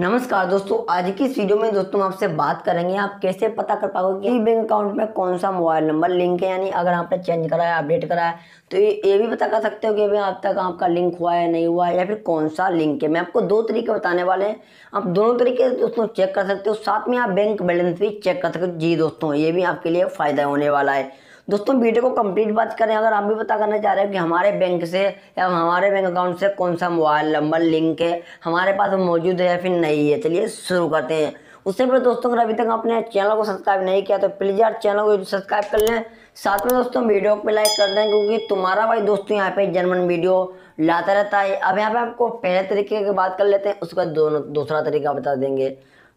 नमस्कार दोस्तों आज की इस वीडियो में दोस्तों आपसे बात करेंगे आप कैसे पता कर पाओगे कि बैंक अकाउंट में कौन सा मोबाइल नंबर लिंक है यानी अगर आपने चेंज कराया अपडेट कराया तो ये ये भी पता कर सकते हो कि भाई आप तक आपका लिंक हुआ है नहीं हुआ है या फिर कौन सा लिंक है मैं आपको दो तरीके बताने वाले हैं आप दोनों तरीके दोस्तों चेक कर सकते हो साथ में आप बैंक बैलेंस भी चेक कर सकते हो जी दोस्तों ये भी आपके लिए फ़ायदा होने वाला है दोस्तों वीडियो को कंप्लीट बात करें अगर आप भी पता करना चाह रहे हो कि हमारे बैंक से या हमारे बैंक अकाउंट से कौन सा मोबाइल नंबर लिंक है हमारे पास मौजूद है या फिर नहीं है चलिए शुरू करते हैं उससे पहले दोस्तों अगर अभी तक आपने चैनल को सब्सक्राइब नहीं किया तो प्लीज़ यार चैनल को सब्सक्राइब कर लें साथ में दोस्तों वीडियो पे लाइक कर दें क्योंकि तुम्हारा भाई दोस्तों यहाँ पे जनमन वीडियो लाता रहता है अब यहाँ पे आपको पहले तरीके की बात कर लेते हैं उसके बाद दोनों दूसरा तरीका बता देंगे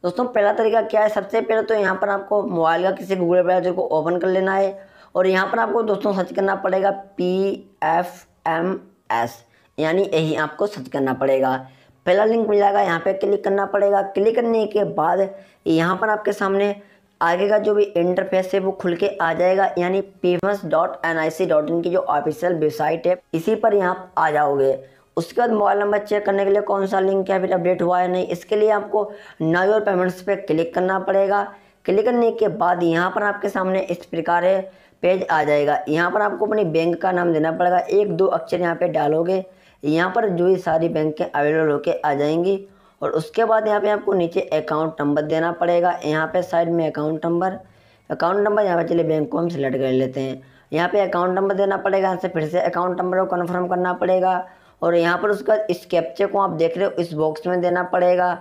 दोस्तों पहला तरीका क्या है सबसे पहले तो यहाँ पर आपको मोबाइल का किसी गूगल ब्राउजर को ओपन कर लेना है और यहाँ पर आपको दोस्तों सर्च करना पड़ेगा पी एफ एम एस यानी यही आपको सर्च करना पड़ेगा पहला लिंक मिल जाएगा यहाँ पे क्लिक करना पड़ेगा क्लिक करने के बाद यहाँ पर आपके सामने आगे का जो भी इंटरफेस है वो खुल के आ जाएगा यानी पीवस dot N I C dot in की जो ऑफिशियल वेबसाइट है इसी पर यहाँ आ जाओगे उसके बाद मोबाइल नंबर चेक करने के लिए कौन सा लिंक है अभी अपडेट हुआ है नहीं इसके लिए आपको नाउ योर पेमेंट्स पे क्लिक करना पड़ेगा क्लिक करने के बाद यहाँ पर आपके सामने इस प्रकार पेज आ जाएगा यहाँ पर आपको अपने बैंक का नाम देना पड़ेगा एक दो अक्षर यहाँ पे डालोगे यहाँ पर जो ही सारी बैंकें अवेलेबल होके आ जाएंगी और उसके बाद यहाँ पे आपको नीचे अकाउंट नंबर देना पड़ेगा यहाँ पे साइड में अकाउंट नंबर अकाउंट नंबर यहाँ पे चले बैंक को हम सिलेक्ट कर लेते हैं यहाँ पे अकाउंट नंबर देना पड़ेगा यहाँ से फिर से अकाउंट नंबर को कन्फर्म करना पड़ेगा और यहाँ पर उसका इस कैप्चे को आप देख रहे हो इस बॉक्स में देना पड़ेगा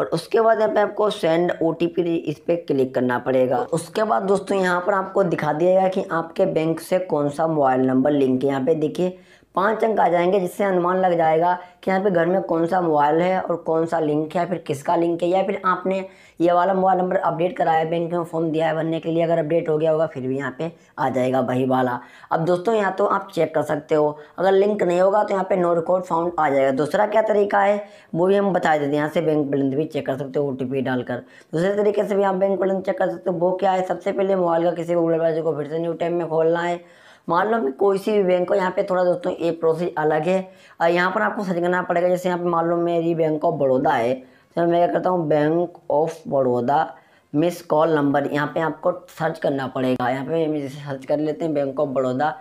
और उसके बाद यहाँ पे आपको सेंड ओ इस पर क्लिक करना पड़ेगा उसके बाद दोस्तों यहाँ पर आपको दिखा दिया गया कि आपके बैंक से कौन सा मोबाइल नंबर लिंक है यहाँ पे देखिए पाँच अंक आ जाएंगे जिससे अनुमान लग जाएगा कि यहाँ पे घर में कौन सा मोबाइल है और कौन सा लिंक है फिर किसका लिंक है या फिर आपने ये वाला मोबाइल नंबर अपडेट कराया बैंक में फॉर्म दिया है भरने के लिए अगर अपडेट हो गया होगा फिर भी यहाँ पे आ जाएगा वही वाला अब दोस्तों यहाँ तो आप चेक कर सकते हो अगर लिंक नहीं होगा तो यहाँ पर नो रिकॉर्ड फाउंड आ जाएगा दूसरा क्या तरीका है वो भी हम बता देते हैं यहाँ से बैंक बैलेंस भी चेक कर सकते हो ओ डालकर दूसरे तरीके से भी आप बैंक बैलेंस चेक कर सकते हो वो क्या है सबसे पहले मोबाइल का किसी भी को फिर से न्यू टाइम में खोलना है मान लो मैं कोई सी भी बैंक हो यहाँ पे थोड़ा दोस्तों ये प्रोसेस अलग है और यहाँ पर आपको सर्च करना पड़ेगा जैसे यहाँ पे मान लो मेरी बैंक ऑफ बड़ौदा है तो मैं क्या करता हूँ bank of Baroda miss call number यहाँ पे आपको सर्च करना पड़ेगा यहाँ पे जैसे सर्च कर लेते हैं bank of Baroda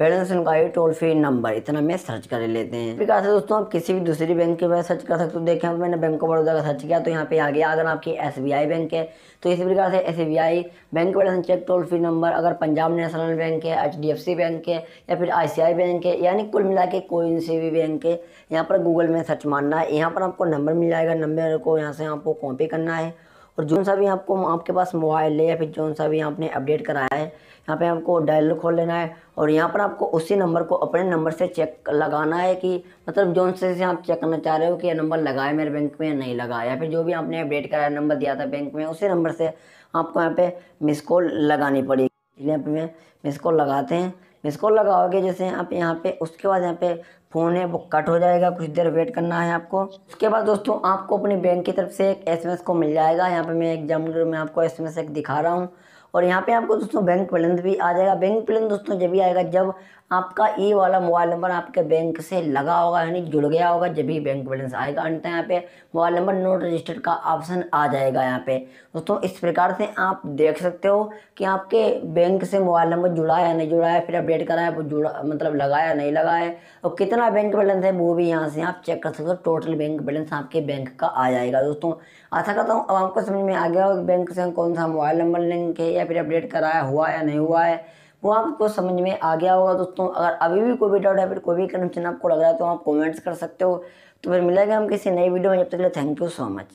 balance inquiry toll free number इतना में सर्च कर लेते हैं प्रकार से दोस्तों आप किसी भी दूसरी बैंक के बारे सर्च कर सकते हो देखें मैंने बैंक ऑफ बड़ौदा का सर्च किया तो यहाँ पे आ गया अगर आपकी एस बैंक है तो इसी प्रकार से एस bank balance check toll free number अगर पंजाब नेशनल बैंक है एच बैंक है या फिर आई बैंक है यानी कुल मिला के कोई सी भी बैंक है यहाँ पर गूगल में सर्च मारना है यहाँ पर आपको नंबर मिल जाएगा नंबर को यहाँ से आपको कॉपी करना है और जो सा भी आपको आपके पास मोबाइल है या फिर जो सा भी आपने अपडेट कराया है यहाँ पे आपको डायल खोल लेना है और यहाँ पर आपको उसी नंबर को अपने नंबर से चेक लगाना है कि मतलब जो से, आप चेक करना चाह रहे हो कि यह नंबर लगाए मेरे बैंक में या नहीं लगा या फिर जो भी आपने अपडेट कराया नंबर दिया था बैंक में उसी नंबर से आपको यहाँ पे मिस कॉल लगानी पड़ेगी इसलिए मिस कॉल लगाते हैं इसको लगाओगे जैसे आप यहाँ पे उसके बाद यहाँ पे फ़ोन है वो कट हो जाएगा कुछ देर वेट करना है आपको उसके बाद दोस्तों आपको अपने बैंक की तरफ से एक एसएमएस को मिल जाएगा यहाँ पे मैं एग्जाम्पल में आपको एसएमएस एक दिखा रहा हूँ और यहाँ पे आपको दोस्तों बैंक बैलेंस भी आ जाएगा बैंक बैलेंस दोस्तों जब भी आएगा जब आपका ये वाला मोबाइल नंबर आपके बैंक से लगा होगा यानी जुड़ गया होगा जब भी बैंक बैलेंस आएगा अंत यहाँ पे मोबाइल नंबर नोट रजिस्टर्ड का ऑप्शन आ जाएगा यहाँ पे दोस्तों इस प्रकार से आप देख सकते हो कि आपके बैंक से मोबाइल नंबर जुड़ा है नहीं जुड़ा है फिर अपडेट करा है वो जुड़ा मतलब लगाया नहीं लगाया और कितना बैंक बैलेंस है वो भी यहाँ से आप चेक कर सकते हो टोटल बैंक बैलेंस आपके बैंक का आ जाएगा दोस्तों आशा करता हूँ अब आपको समझ में आ गया हो बैंक से कौन सा मोबाइल नंबर लिंक है या या फिर अपडेट कराया हुआ या नहीं हुआ है वो आपको समझ में आ गया होगा दोस्तों अगर अभी भी कोई भी डाउट है फिर कोई भी कन्फ्यूजन आपको लग रहा है तो आप कमेंट्स कर सकते हो तो फिर मिलेगा हम किसी नई वीडियो में जब तक के लिए थैंक यू सो मच